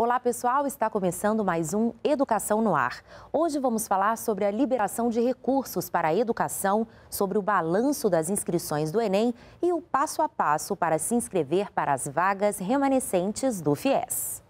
Olá, pessoal, está começando mais um Educação no Ar. Hoje vamos falar sobre a liberação de recursos para a educação, sobre o balanço das inscrições do Enem e o passo a passo para se inscrever para as vagas remanescentes do FIES.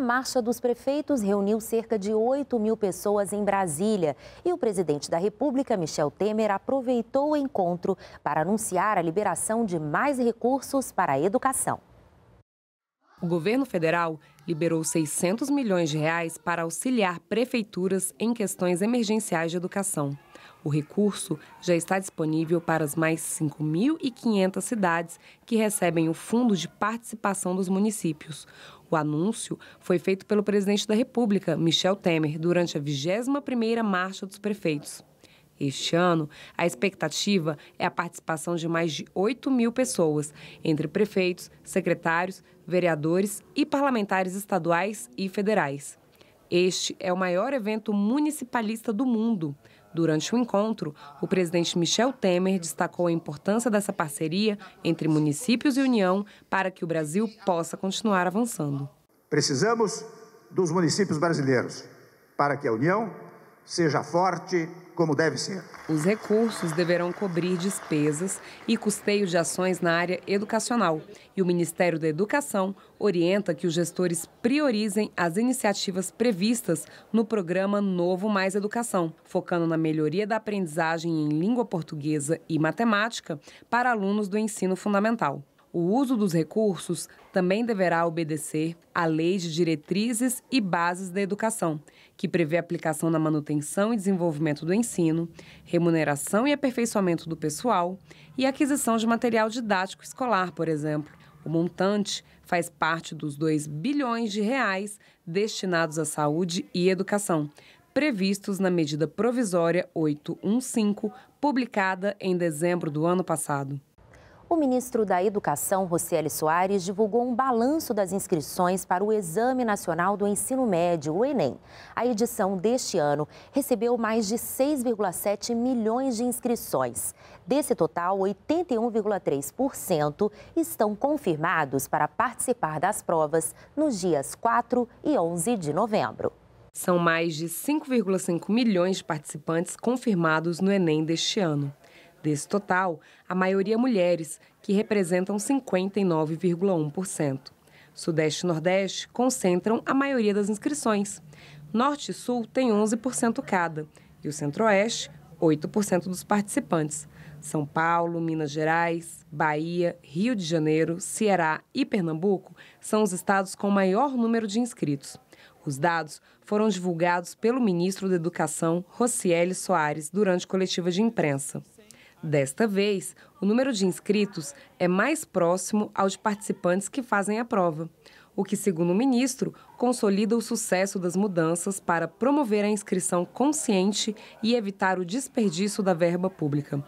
A Marcha dos Prefeitos reuniu cerca de 8 mil pessoas em Brasília e o presidente da República, Michel Temer, aproveitou o encontro para anunciar a liberação de mais recursos para a educação. O governo federal liberou 600 milhões de reais para auxiliar prefeituras em questões emergenciais de educação. O recurso já está disponível para as mais 5.500 cidades que recebem o Fundo de Participação dos Municípios. O anúncio foi feito pelo presidente da República, Michel Temer, durante a 21ª Marcha dos Prefeitos. Este ano, a expectativa é a participação de mais de 8 mil pessoas, entre prefeitos, secretários, vereadores e parlamentares estaduais e federais. Este é o maior evento municipalista do mundo. Durante o encontro, o presidente Michel Temer destacou a importância dessa parceria entre municípios e União para que o Brasil possa continuar avançando. Precisamos dos municípios brasileiros para que a União Seja forte como deve ser. Os recursos deverão cobrir despesas e custeio de ações na área educacional. E o Ministério da Educação orienta que os gestores priorizem as iniciativas previstas no programa Novo Mais Educação, focando na melhoria da aprendizagem em língua portuguesa e matemática para alunos do ensino fundamental. O uso dos recursos também deverá obedecer à Lei de Diretrizes e Bases da Educação, que prevê aplicação na manutenção e desenvolvimento do ensino, remuneração e aperfeiçoamento do pessoal e aquisição de material didático escolar, por exemplo. O montante faz parte dos 2 bilhões de reais destinados à saúde e educação, previstos na medida provisória 815, publicada em dezembro do ano passado. O ministro da Educação, Rocieli Soares, divulgou um balanço das inscrições para o Exame Nacional do Ensino Médio, o Enem. A edição deste ano recebeu mais de 6,7 milhões de inscrições. Desse total, 81,3% estão confirmados para participar das provas nos dias 4 e 11 de novembro. São mais de 5,5 milhões de participantes confirmados no Enem deste ano. Desse total, a maioria mulheres, que representam 59,1%. Sudeste e Nordeste concentram a maioria das inscrições. Norte e Sul têm 11% cada e o Centro-Oeste, 8% dos participantes. São Paulo, Minas Gerais, Bahia, Rio de Janeiro, Ceará e Pernambuco são os estados com maior número de inscritos. Os dados foram divulgados pelo ministro da Educação, Rocieli Soares, durante coletiva de imprensa. Desta vez, o número de inscritos é mais próximo ao de participantes que fazem a prova, o que, segundo o ministro, consolida o sucesso das mudanças para promover a inscrição consciente e evitar o desperdício da verba pública.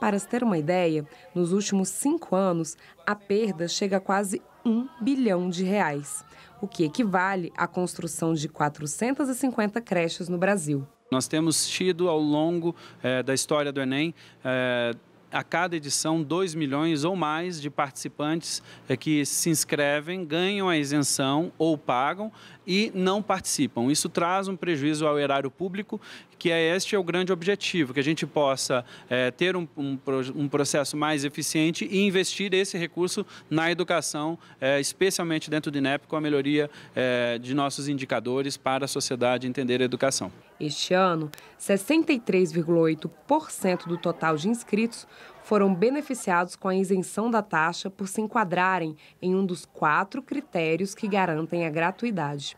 Para se ter uma ideia, nos últimos cinco anos, a perda chega a quase um bilhão de reais, o que equivale à construção de 450 creches no Brasil. Nós temos tido ao longo eh, da história do Enem. Eh, a cada edição 2 milhões ou mais de participantes eh, que se inscrevem, ganham a isenção ou pagam e não participam. Isso traz um prejuízo ao erário público, que é este é o grande objetivo, que a gente possa é, ter um, um, um, processo mais eficiente e investir esse recurso na educação, é, especialmente dentro do INEP, com a melhoria é, de nossos indicadores para a sociedade entender a educação. Este ano, 63,8% do total de inscritos foram beneficiados com a isenção da taxa por se enquadrarem em um dos quatro critérios que garantem a gratuidade.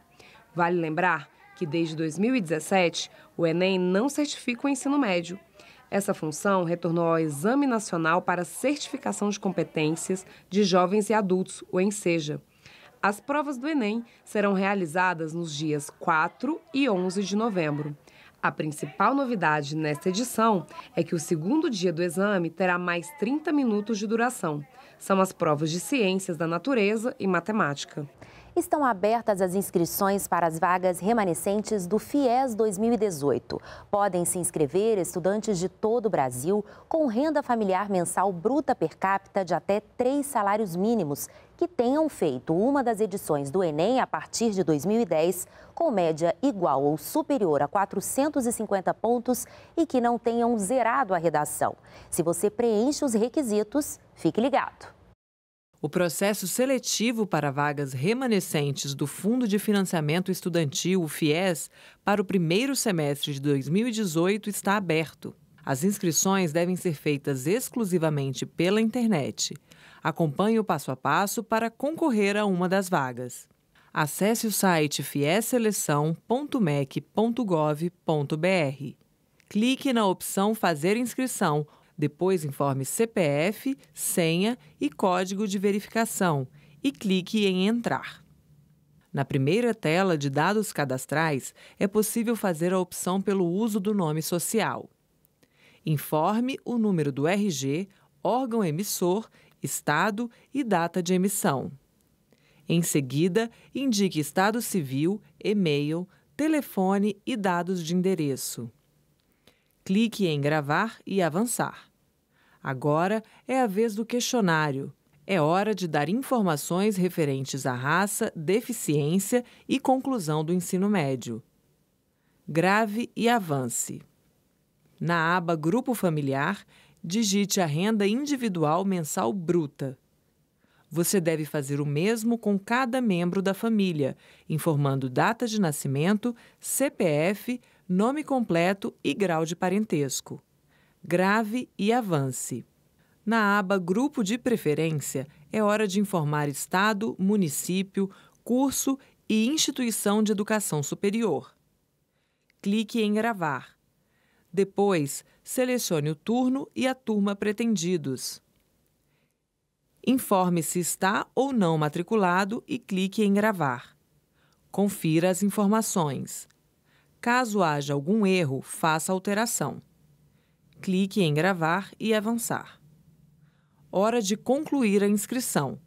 Vale lembrar que desde 2017 o Enem não certifica o ensino médio. Essa função retornou ao Exame Nacional para Certificação de Competências de Jovens e Adultos, o ENSEJA. As provas do Enem serão realizadas nos dias 4 e 11 de novembro. A principal novidade nesta edição é que o segundo dia do exame terá mais 30 minutos de duração. São as provas de ciências da natureza e matemática. Estão abertas as inscrições para as vagas remanescentes do FIES 2018. Podem se inscrever estudantes de todo o Brasil com renda familiar mensal bruta per capita de até três salários mínimos que tenham feito uma das edições do Enem a partir de 2010 com média igual ou superior a 450 pontos e que não tenham zerado a redação. Se você preenche os requisitos, fique ligado. O processo seletivo para vagas remanescentes do Fundo de Financiamento Estudantil, o FIES, para o primeiro semestre de 2018 está aberto. As inscrições devem ser feitas exclusivamente pela internet. Acompanhe o passo a passo para concorrer a uma das vagas. Acesse o site fieseleção.mec.gov.br. Clique na opção Fazer inscrição, depois informe CPF, senha e código de verificação e clique em Entrar. Na primeira tela de dados cadastrais, é possível fazer a opção pelo uso do nome social. Informe o número do RG, órgão emissor, estado e data de emissão. Em seguida, indique estado civil, e-mail, telefone e dados de endereço. Clique em Gravar e avançar. Agora é a vez do questionário. É hora de dar informações referentes à raça, deficiência e conclusão do ensino médio. Grave e avance. Na aba Grupo Familiar, digite a renda individual mensal bruta. Você deve fazer o mesmo com cada membro da família, informando data de nascimento, CPF, nome completo e grau de parentesco. Grave e avance. Na aba Grupo de Preferência, é hora de informar Estado, município, curso e instituição de educação superior. Clique em Gravar. Depois, selecione o turno e a turma pretendidos. Informe se está ou não matriculado e clique em Gravar. Confira as informações. Caso haja algum erro, faça alteração. Clique em Gravar e Avançar. Hora de concluir a inscrição.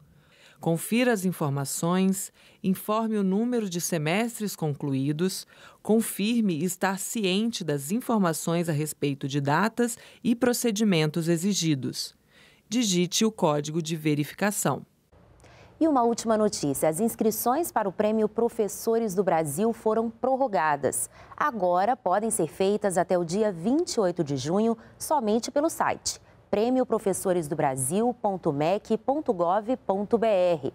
Confira as informações, informe o número de semestres concluídos, confirme estar ciente das informações a respeito de datas e procedimentos exigidos. Digite o código de verificação. E uma última notícia: as inscrições para o Prêmio Professores do Brasil foram prorrogadas. Agora podem ser feitas até o dia 28 de junho somente pelo site prêmioprofessoresdobrasil.mec.gov.br.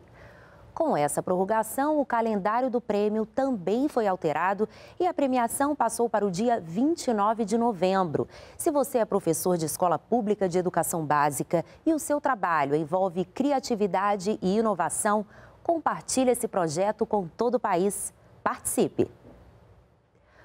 Com essa prorrogação, o calendário do prêmio também foi alterado e a premiação passou para o dia 29 de novembro. Se você é professor de escola pública de educação básica e o seu trabalho envolve criatividade e inovação, compartilhe esse projeto com todo o país. Participe!